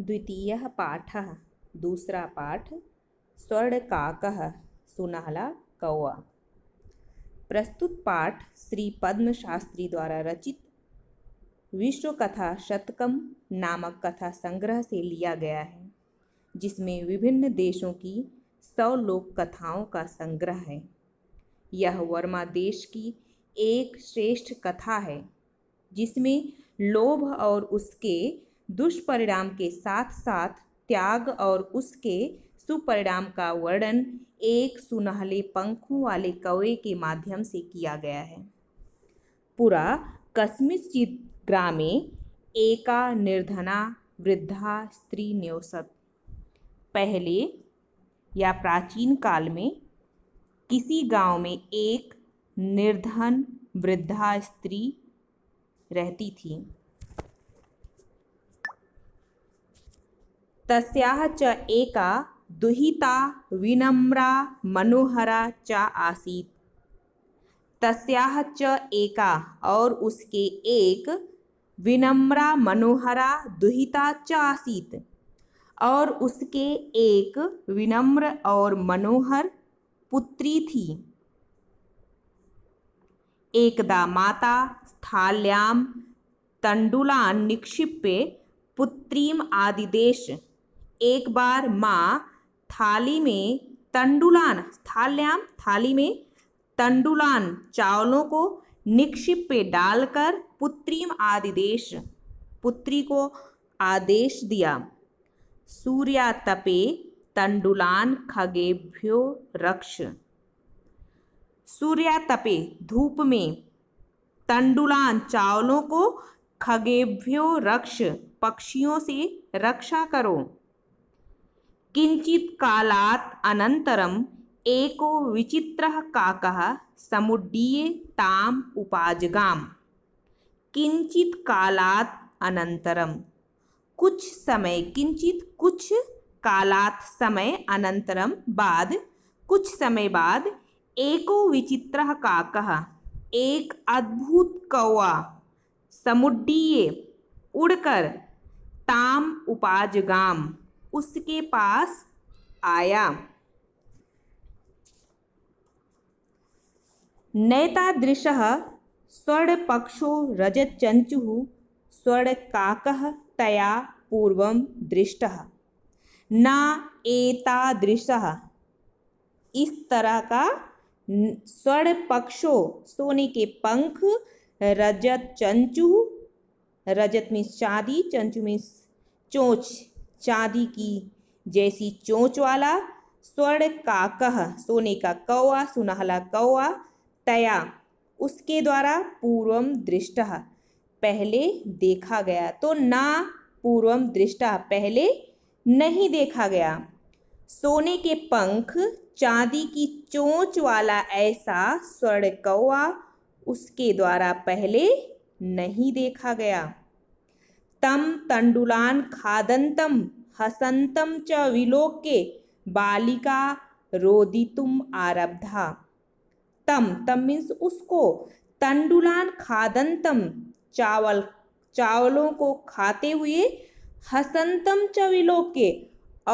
द्वितीय पाठ दूसरा पाठ काक सुनाला कौआ प्रस्तुत पाठ श्री पद्म शास्त्री द्वारा रचित विश्व कथा शतकम नामक कथा संग्रह से लिया गया है जिसमें विभिन्न देशों की सौ लोक कथाओं का संग्रह है यह वर्मा देश की एक श्रेष्ठ कथा है जिसमें लोभ और उसके दुष्परिणाम के साथ साथ त्याग और उसके सुपरिणाम का वर्णन एक सुनहले पंखों वाले कौए के माध्यम से किया गया है पुरा कस्मिश्चित ग्रामे एका निर्धना वृद्धा स्त्री न्योसत पहले या प्राचीन काल में किसी गांव में एक निर्धन वृद्धा स्त्री रहती थी तस्याह च एका दुहिता विनम्रा मनोहरा च आसीत तस्याह च एका और उसके एक विनम्रा मनोहरा दुहिता च आसीत और उसके एक विनम्र और मनोहर पुत्री थी एकदा माता स्थाल्यां तंडुलान निक्षिप्य पुत्रीम आदिदेश एक बार माँ थाली में तंडुलान थाल्याम थाली में तंडुलान चावलों को निक्षिप पे डालकर पुत्रीम आदिदेश पुत्री को आदेश दिया सूर्या तपे तंडुलान खगेभ्यो रक्ष सूर्या तपे धूप में तंडुलान चावलों को खगेभ्यो रक्ष पक्षियों से रक्षा करो किंचित कालात अनंतरम एको विचित्र काकः समुड्डीय ताम उपाजगाम किंचित कालात अनंतरम कुछ समय किंचित कुछ कालात समय अनंतरम बाद कुछ समय बाद एको विचित्र काकः एक अद्भुत कौआ समुद्रीय उड़कर ताम उपाजगाम उसके पास आया नैतादृश चंचु स्वर्ण काक तया पूर्व दृष्ट न एतादृश इस तरह का स्वर्ण पक्षो सोने के पंख रजत चंचु रजत में चांदी चंचु में चोच चांदी की जैसी चोंच वाला स्वर्ण का कह सोने का कौआ सुनहला कौआ तया उसके द्वारा पूर्वम दृष्ट पहले देखा गया तो ना पूर्वम दृष्ट पहले नहीं देखा गया सोने के पंख चांदी की चोंच वाला ऐसा स्वर्ण कौआ उसके द्वारा पहले नहीं देखा गया तम तंडुलान खादंतम हसंतम च विलोक्य बालिका रोदितुम आरब्धा तम तम मीन्स उसको तंडुलान खादंतम चावल चावलों को खाते हुए हसंतम च विलोक्य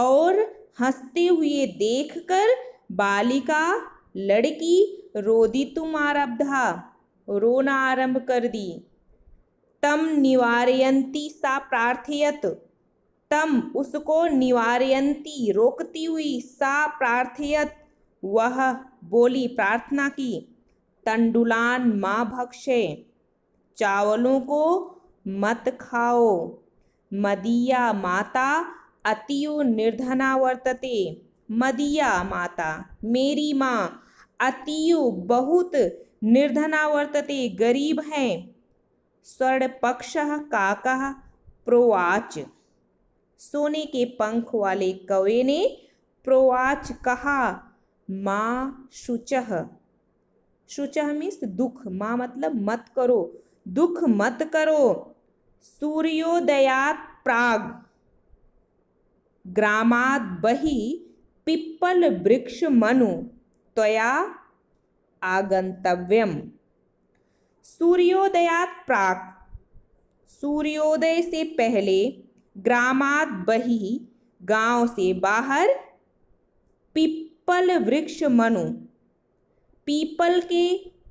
और हंसते हुए देखकर बालिका लड़की रोदी तुम आरब्धा रोना आरंभ कर दी तम निवारयंती सा प्रार्थयत तम उसको निवारयंती रोकती हुई सा प्रार्थयत वह बोली प्रार्थना की तंडुलान माँ भक्षे चावलों को मत खाओ मदिया माता अतियो निर्धना वर्तते मदिया माता मेरी माँ अतियो बहुत निर्धना वर्तते गरीब हैं पक्ष काकः प्रोवाच सोने के पंख वाले कवे ने प्रोवाच कहा माँ शुचह शुचह मीन्स दुख माँ मतलब मत करो दुख मत करो सूर्योदयात प्राग ग्रामाद बही पिप्पल वृक्ष मनु त्वया आगंतव्यम सूर्योदयात प्राक सूर्योदय से पहले ग्रामात बही गांव से बाहर पीपल वृक्ष मनु पीपल के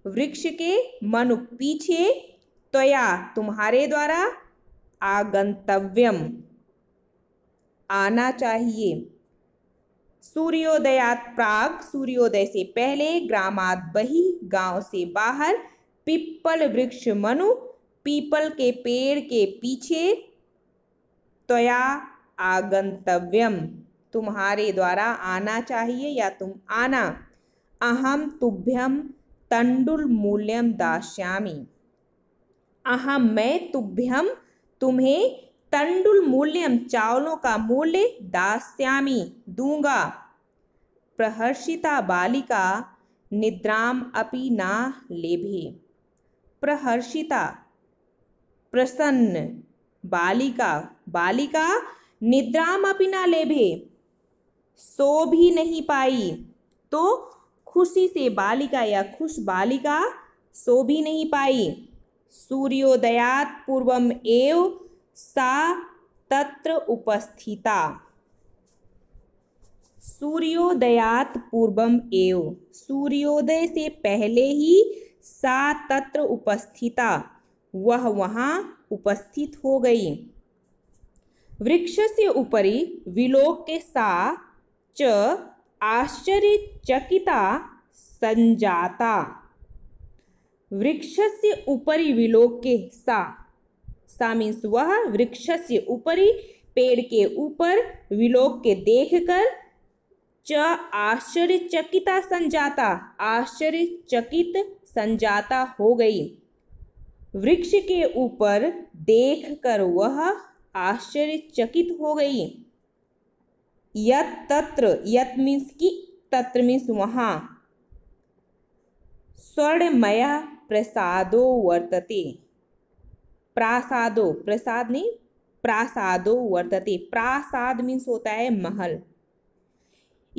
वृक्ष के मनु पीछे त्वया तुम्हारे द्वारा आगंतव्यम आना चाहिए सूर्योदयात प्राग सूर्योदय से पहले ग्रामात बही गांव से बाहर पिप्पल वृक्ष मनु पीपल के पेड़ के पीछे त्वया आगंतव्यम तुम्हारे द्वारा आना चाहिए या तुम आना अहम तुभ्यम तंडुल मूल्यम दास्यामी अहम मैं तुभ्यम तुम्हें तंडुल मूल्यम चावलों का मूल्य दास्यामी दूंगा प्रहर्षिता बालिका निद्राम अपि ना लेभे प्रहर्षिता प्रसन्न बालिका बालिका निद्रामपि न लेभे सो भी नहीं पाई तो खुशी से बालिका या खुश बालिका सो भी नहीं पाई सूर्योदयात पूर्वम एव सा तत्र उपस्थिता सूर्योदयात पूर्वम एव सूर्योदय से पहले ही सा तत्र उपस्थिता वह वहाँ उपस्थित हो गई वृक्ष से ऊपरी विलोक के सा च आश्चर्यचकिता संजाता वृक्ष से ऊपरी विलोक के सा सा मीन्स वह वृक्ष से ऊपरी पेड़ के ऊपर विलोक के देखकर च आश्चर्यचकिता संजाता आश्चर्यचकित संजाता हो गई वृक्ष के ऊपर देखकर वह आश्चर्यचकित हो गई यत तत्र यत मीन्स की तत्र मीन्स वहाँ स्वर्णमय प्रसादो वर्तते प्रासादो प्रसाद नहीं प्रासादो वर्तते प्रासाद मीन्स होता है महल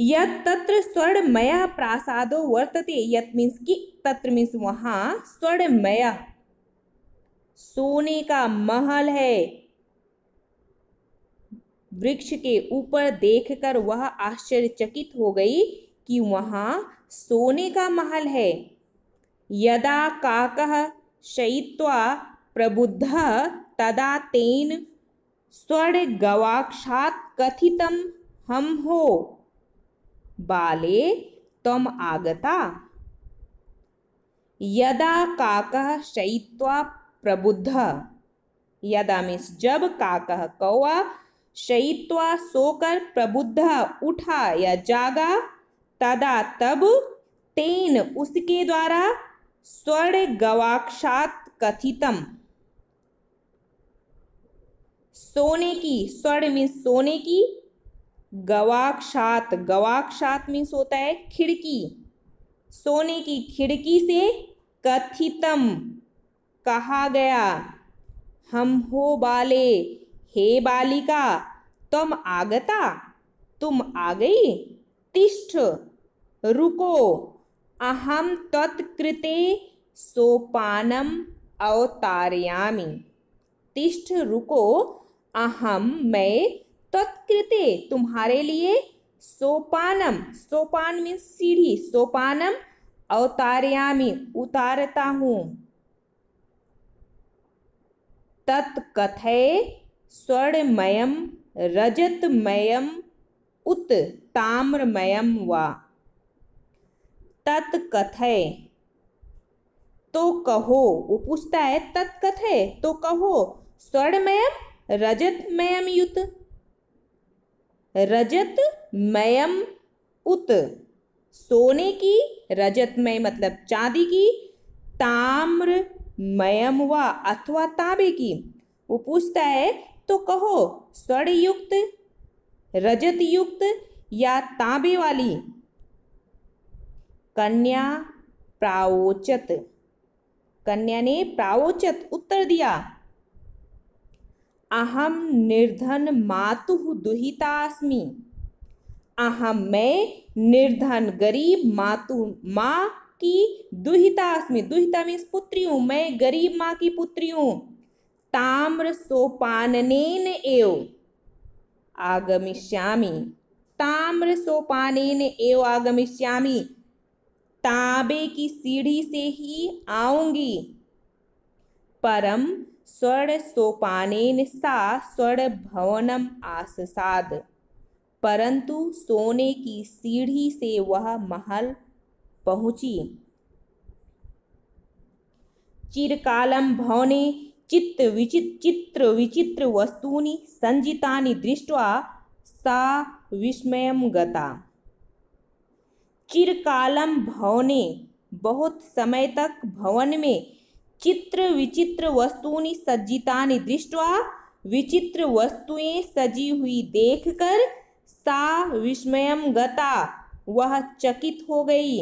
यत् तत्र स्वर्णमय प्रासादो वर्तते यत मीन्स कि तत्र मीन्स वहाँ स्वर्णमय सोने का महल है वृक्ष के ऊपर देखकर वह आश्चर्यचकित हो गई कि वहाँ सोने का महल है यदा काक शयित्वा प्रबुद्ध तदा तेन गवाक्षात कथितम हम हो बाले तम आगता यदा काक शयित्वा प्रबुद्ध यदा मीन्स जब काक कौआ शयित्वा सोकर प्रबुद्ध उठा या जागा तदा तब तेन उसके द्वारा स्वर्ण गवाक्षात कथितम सोने की स्वर्ण मीन्स सोने की गवाक्षात गवाक्षात मीन्स होता है खिड़की सोने की खिड़की से कथितम कहा गया हम हो बाले हे बालिका तुम आगता तुम आ गई तिष्ठ रुको अहम तत्कृते सोपानम अवतारयामी तिष्ठ रुको अहम मैं तत्कृते तुम्हारे लिए सोपानम सोपान मीन्स सीढ़ी सोपानम अवतारयामी उतारता हूँ तत्कथय स्वर्णमयम रजतमयम उत ताम्रमयम वा तत्कथय तो कहो वो पूछता है तत्कथय तो कहो स्वर्णमयम रजतमयम युत रजत मयम उत सोने की रजतमय मतलब चांदी की ताम्र मयम वा अथवा तांबे की वो पूछता है तो कहो स्वर्ण युक्त रजत युक्त या तांबे वाली कन्या प्रावोचत कन्या ने प्रावोचत उत्तर दिया अहम निर्धन मातु दुहितास्मि अहम मैं निर्धन गरीब मातु माँ की दुहितास्मि दुहिता मीन्स पुत्री हूँ मैं गरीब माँ की पुत्री हूँ ताम्र सोपाननेन एव आगमिष्यामि ताम्र सोपानेन एव आगमिष्यामि तांबे की सीढ़ी से ही आऊंगी परम सोपान सा भवनम आससाद परंतु सोने की सीढ़ी से वह महल पहुंची चिरकालम भवने चित्त विचित चित्र विचित्र वस्तूनि संजितानि दृष्ट्वा सा विस्मयं गता चिरकालम भवने बहुत समय तक भवन में चित्र विचित्र सज्जिता दृष्टवा विचित्र वस्तुएं सजी हुई देखकर सा विस्मय गता वह चकित हो गई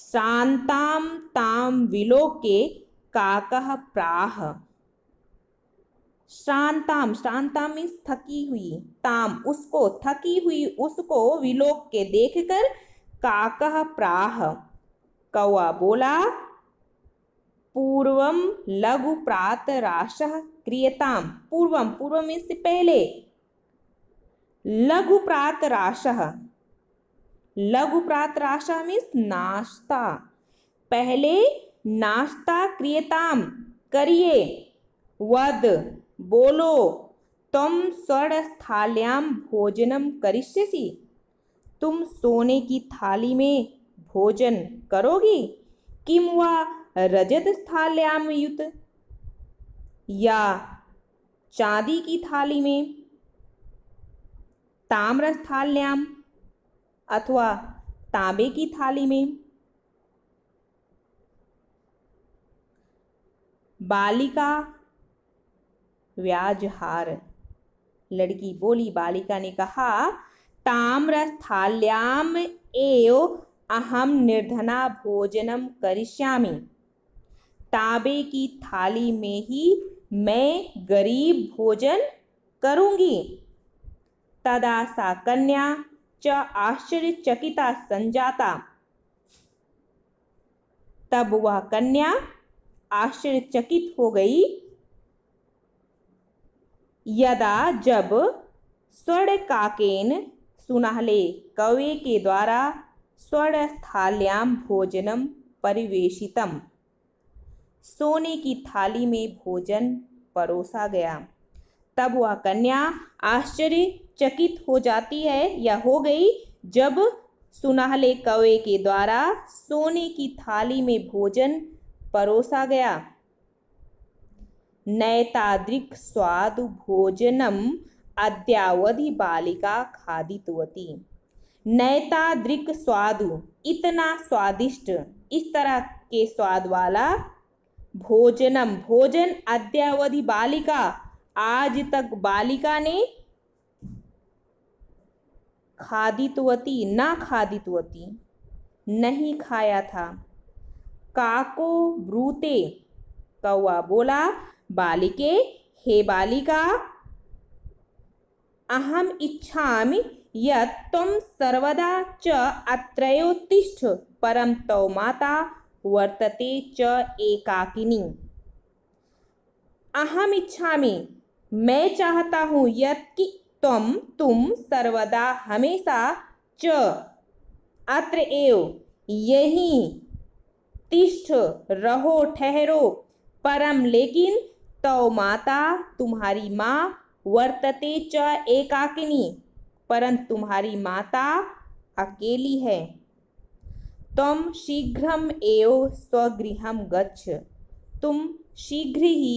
शांताम ताम विलोके काकह प्राह शांताम शांताम मीन्स थकी हुई ताम उसको थकी हुई उसको विलोक के देखकर काकह प्राह कौआ बोला पूर्व लघु प्रातराश क्रियताम पूर्व पूर्व में से पहले लघु प्रातराश लघु प्रातराश मीन्स नाश्ता पहले नाश्ता क्रियताम करिए वद बोलो तुम स्वर्णस्थाल्याम भोजनम करिष्यसि तुम सोने की थाली में भोजन करोगी किम वा रजत या चांदी की थाली में ताम्र स्थाल्याम अथवा तांबे की थाली में बालिका व्याजहार लड़की बोली बालिका ने कहा ताम्र स्थाल्याम एव अहम निर्धना भोजनम करिष्यामि तांबे की थाली में ही मैं गरीब भोजन करूंगी तदा सा कन्या च आश्चर्यचकिता संजाता तब वह कन्या आश्चर्यचकित हो गई यदा जब स्वर्ण काकेन सुनाहले कवे के द्वारा स्वर्णस्थाल्यां भोजनम परिवेशितम सोने की थाली में भोजन परोसा गया तब वह कन्या आश्चर्यचकित हो जाती है या हो गई जब सुनहले कवे के द्वारा सोने की थाली में भोजन परोसा गया नैतादृक स्वादु भोजनम अद्यावधि बालिका खादितवती नैतादृक स्वादु इतना स्वादिष्ट इस तरह के स्वाद वाला भोजनम भोजन अद्यावधि बालिका आज तक बालिका ने खादितवती ना खादितवती नहीं खाया था काको ब्रूते कौआ बोला बालिके हे बालिका अहम इच्छा यम सर्वदा च अत्रोत्तिष्ठ परम तौ माता वर्तते च एकाकिनी अहम इच्छा में मैं चाहता हूँ यत कि तुम तुम सर्वदा हमेशा च अत्र एव यही तिष्ठ रहो ठहरो परम लेकिन तो माता तुम्हारी माँ वर्तते च एकाकिनी परंतु तुम्हारी माता अकेली है तम शीघ्र एव स्वगृह गच्छ तुम शीघ्र ही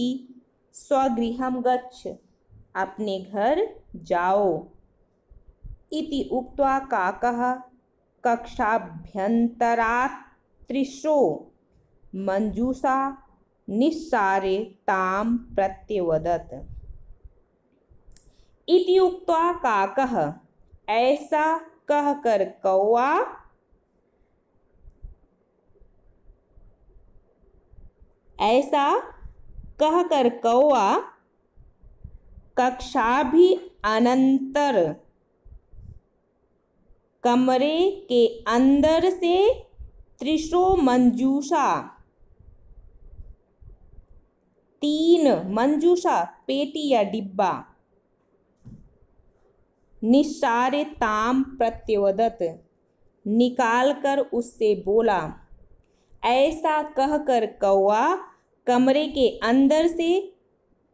स्वगृह गच्छ अपने घर जाओ इति उक्त्वा काकः कक्षाभ्यन्तरात्रिशो मंजूषा निस्सारे ताम प्रत्यवदत इति उक्त्वा काकः ऐसा कह कर कौआ ऐसा कहकर कौआ कक्षा भी अनंतर कमरे के अंदर से त्रिशो मंजूषा तीन मंजूषा पेटी या डिब्बा निस्सारे ताम प्रत्योदत निकाल कर उससे बोला ऐसा कहकर कौआ कमरे के अंदर से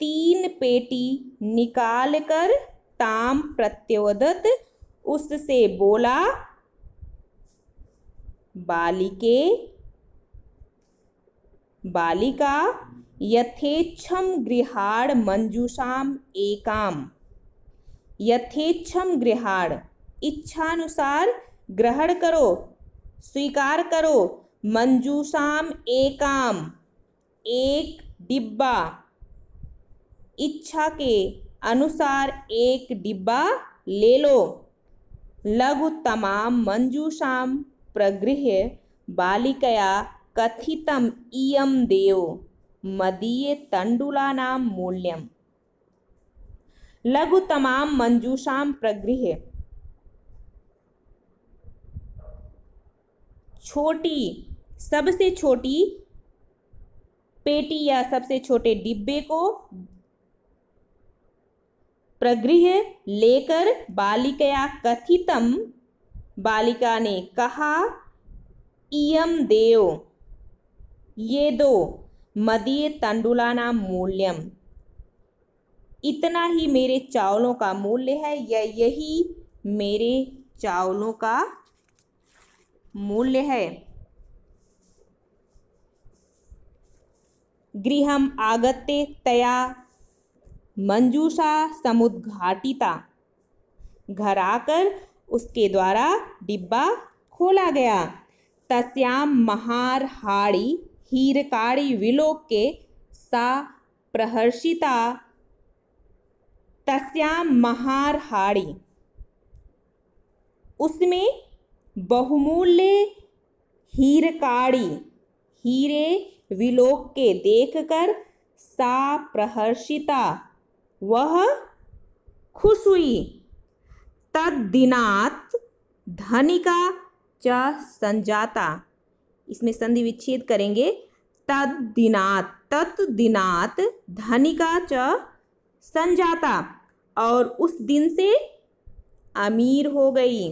तीन पेटी निकालकर ताम प्रत्योदत उससे बोला बालिके बालिका यथेच्छम गृहाण मंजूषाम एकाम यथेच्छम गृहाण इच्छानुसार ग्रहण करो स्वीकार करो मंजूषाम एकाम एक डिब्बा इच्छा के अनुसार एक डिब्बा ले लो लघु तमाम मंजूषाम प्रगृह बालिकया कथितम इयम देव मदीय तंडुलानाम मूल्यम लघु तमाम मंजूषाम प्रगृह छोटी सबसे छोटी पेटी या सबसे छोटे डिब्बे को प्रगृह लेकर बालिकया कथितम बालिका ने कहा इयम देव ये दो मदीय तंडुलाना मूल्यम इतना ही मेरे चावलों का मूल्य है या यही मेरे चावलों का मूल्य है गृह आगत्य तया मंजूषा समुद्घाटिता घर आकर उसके द्वारा डिब्बा खोला गया तस्याम महारहाड़ी हीरकाड़ी विलोक के सा प्रहर्षिता तस्याम हाड़ी उसमें बहुमूल्य हीरकाड़ी हीरे विलोक के देखकर सा प्रहर्षिता वह खुश हुई तद्दिनात् धनिका च संजाता इसमें संधि विच्छेद करेंगे तद्दिनात् तत्दिनात धनिका च संजाता और उस दिन से अमीर हो गई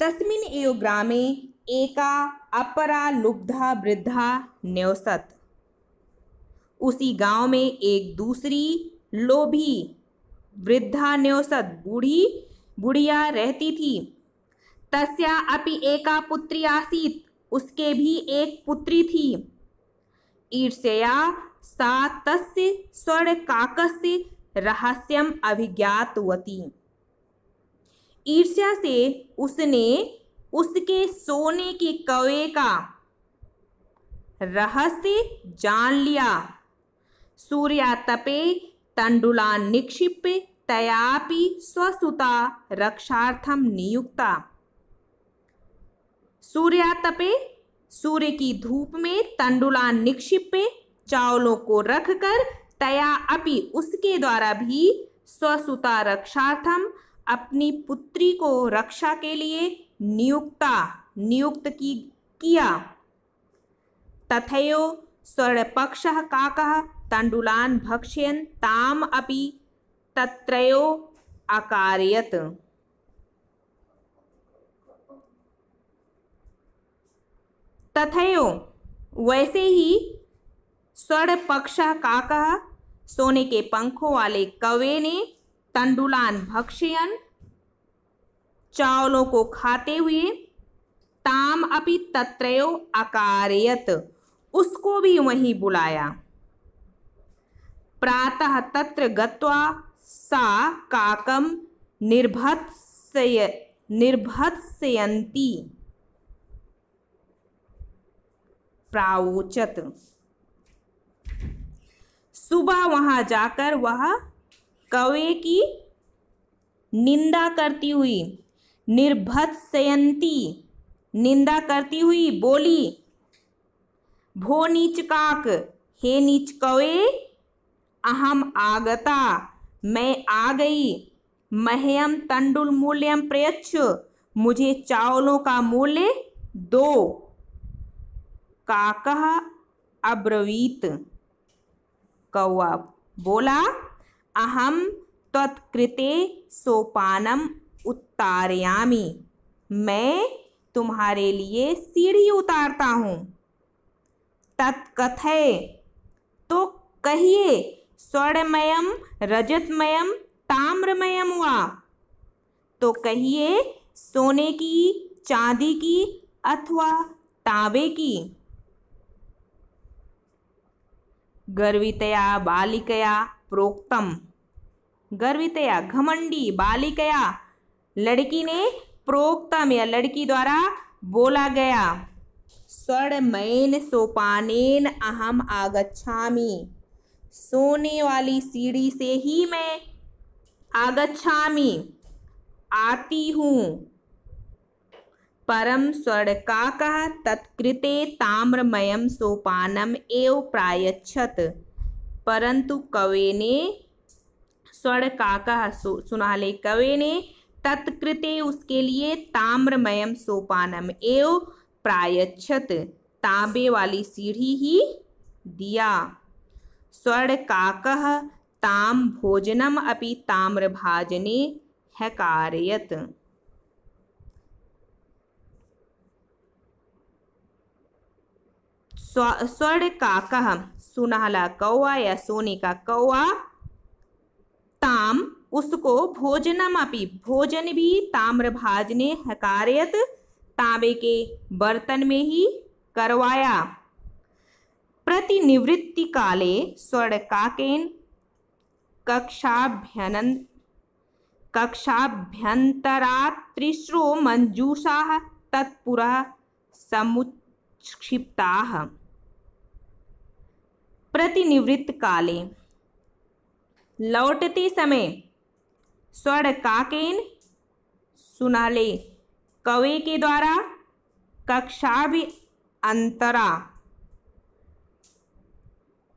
तस्मिन एव ग्रामे एका अपरा लुब्धा वृद्धा न्यौसत उसी गांव में एक दूसरी लोभी वृद्धा न्यौसत बूढ़ी बुढ़िया रहती थी तस्या अपि एका पुत्री आसीत उसके भी एक पुत्री थी ईर्ष्या सा तस्य काकस्य रहस्यम अभिज्ञातवती ईर्ष्या से उसने उसके सोने के कवे का रहस्य जान लिया सूर्या तपे तंडुला निक्षिप्य तयापि स्वसुता रक्षार्थम नियुक्ता तपे सूर्य की धूप में तंडुला निक्षिप्य चावलों को रखकर तया अपि उसके द्वारा भी स्वसुता रक्षार्थम अपनी पुत्री को रक्षा के लिए नियुक्ता नियुक्त की किया तथयो स्वर्णपक्ष काक तंडुलान भक्ष्यन ताम अपि तत्रयो अकारयत तथयो वैसे ही स्वर्ण पक्ष काकह सोने के पंखों वाले कवे ने तंडुलान भक्ष्यन चावलों को खाते हुए ताम अपि तत्रयो अकारयत उसको भी वहीं बुलाया प्रातः तत्र गत्वा सा काकम निर्भत्सय निर्भत्सयंती प्रावोचत सुबह वहां जाकर वह कवे की निंदा करती हुई निर्भत्सयंती निंदा करती हुई बोली भो नीच काक हे कवे अहम आगता मैं आ गई मह्यम तंडुल मूल्यम प्रयच्छ मुझे चावलों का मूल्य दो काक अब्रवीत कौआ बोला अहम तत्कृते सोपानम उतारयामी मैं तुम्हारे लिए सीढ़ी उतारता हूँ तत्कथय तो कहिए स्वर्णमयम रजतमयम ताम्रमयम हुआ तो कहिए सोने की चांदी की अथवा तांबे की गर्वितया बालिकया प्रोक्तम गर्वितया घमंडी बालिकया लड़की ने प्रोक्तम या लड़की द्वारा बोला गया षणमयन सोपानेन अहम आगच्छामी सोने वाली सीढ़ी से ही मैं आगच्छामी आती हूँ परम स्वर्णकाक तत्कृते ताम्रमयम सोपानम एव प्रायच्छत परंतु कवे ने काक सुनाले कवे ने तत्कृते उसके लिए ताम्रमय सोपानम एव प्रायच्छत तांबे वाली सीढ़ी ही दिया स्वर्ण काक ताम भोजनम अपि ताम्रभाजने है कारयत स्वर्ण काक सुनहला कौआ या सोने का कौआ ताम उसको भोजनमापी भोजन भी भाज ने हकारयत तांबे के बर्तन में ही करवाया प्रतिनिवृत्ति काले काकेन कक्षाभ्यन कक्षाभ्यंतरात्रिश्रो मंजूषा तत्पुरा समुक्षिप्ता प्रतिनिवृत्त काले लौटते समय काकेन सुनाले कवि के द्वारा कक्षाभि अंतरा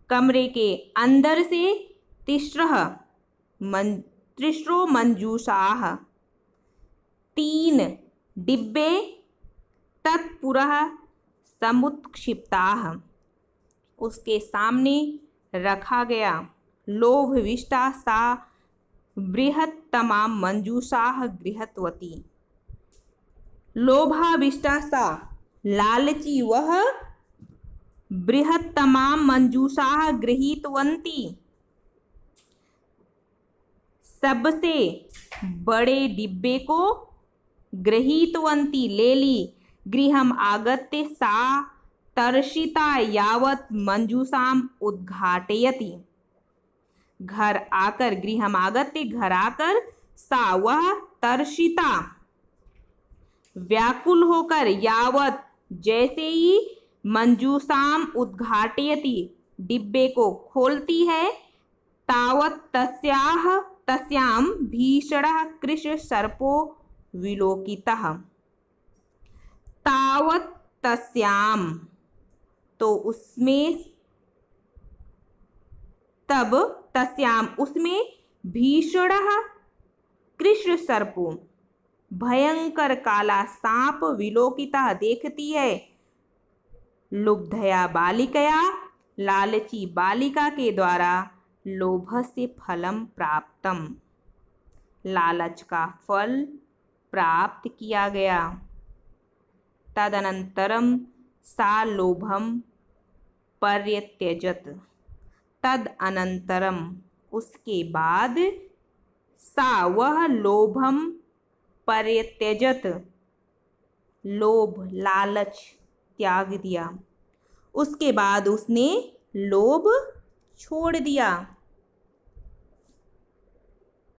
कमरे के अंदर से तिस्र मन त्रिश्रो मंजूषा तीन डिब्बे तत्पुर समुत्क्षिप्ता उसके सामने रखा गया लोभविष्टा सा बृहत्तमा मंजूषा गृहत्वती लोभाविष्टा सा लालची वह बृहत्तमा मंजूषा गृहितवंती सबसे बड़े डिब्बे को गृहितवंती ले ली गृहम आगत्य सा तर्षिता यावत मंजूषा उद्घाटयती घर आकर गृह आगत्य घर आकर सा वह तर्षिता व्याकुल होकर यावत जैसे ही मंजूसाम उद्घाटयती डिब्बे को खोलती है तावत तस्याह तस्याम भीषण कृष सर्पो विलोकितः तावत तस्याम तो उसमें तब तस्याम उसमें भीषण कृष्ण सर्प भयंकर काला सांप विलोकिता देखती है लुब्धया बालिकया लालची बालिका के द्वारा लोभ से फलम प्राप्तम लालच का फल प्राप्त किया गया तदनंतरम सा लोभम पर्यत्यजत तद अनंतरम उसके बाद सा वह लोभम परित्यजत लोभ लालच त्याग दिया उसके बाद उसने लोभ छोड़ दिया